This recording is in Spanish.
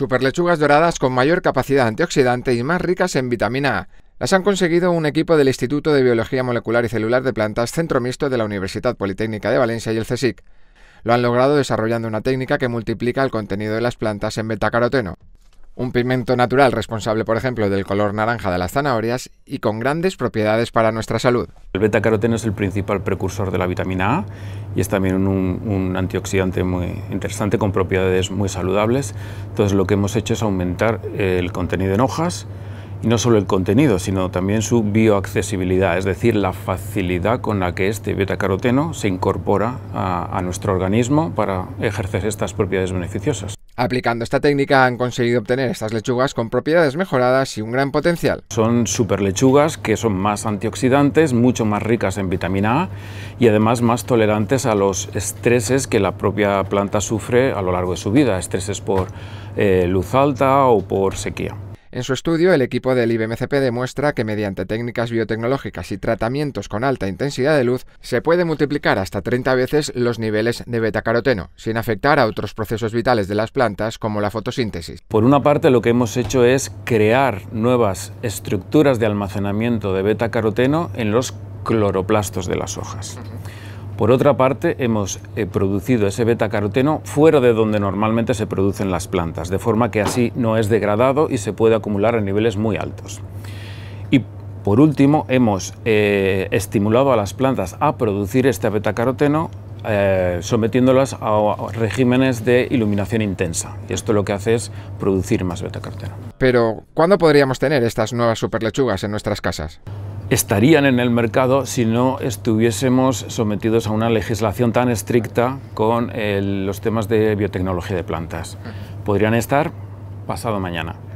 superlechugas doradas con mayor capacidad antioxidante y más ricas en vitamina A. Las han conseguido un equipo del Instituto de Biología Molecular y Celular de Plantas Centro Mixto de la Universidad Politécnica de Valencia y el CSIC. Lo han logrado desarrollando una técnica que multiplica el contenido de las plantas en betacaroteno un pigmento natural responsable, por ejemplo, del color naranja de las zanahorias y con grandes propiedades para nuestra salud. El beta-caroteno es el principal precursor de la vitamina A y es también un, antioxidante muy interesante con propiedades muy saludables. Entonces lo que hemos hecho es aumentar el contenido en hojas y no solo el contenido, sino también su bioaccesibilidad, es decir, la facilidad con la que este beta-caroteno se incorpora a nuestro organismo para ejercer estas propiedades beneficiosas. Aplicando esta técnica han conseguido obtener estas lechugas con propiedades mejoradas y un gran potencial. Son super lechugas que son más antioxidantes, mucho más ricas en vitamina A y además más tolerantes a los estreses que la propia planta sufre a lo largo de su vida, estreses por eh, luz alta o por sequía. En su estudio, el equipo del IBMCP demuestra que mediante técnicas biotecnológicas y tratamientos con alta intensidad de luz, se puede multiplicar hasta 30 veces los niveles de beta-caroteno, sin afectar a otros procesos vitales de las plantas como la fotosíntesis. Por una parte, lo que hemos hecho es crear nuevas estructuras de almacenamiento de beta-caroteno en los cloroplastos de las hojas. Por otra parte, hemos eh, producido ese beta caroteno fuera de donde normalmente se producen las plantas, de forma que así no es degradado y se puede acumular a niveles muy altos. Y por último, hemos eh, estimulado a las plantas a producir este betacaroteno caroteno eh, sometiéndolas a regímenes de iluminación intensa. Y esto lo que hace es producir más betacaroteno. Pero, ¿cuándo podríamos tener estas nuevas superlechugas en nuestras casas? estarían en el mercado si no estuviésemos sometidos a una legislación tan estricta con eh, los temas de biotecnología de plantas. Podrían estar pasado mañana.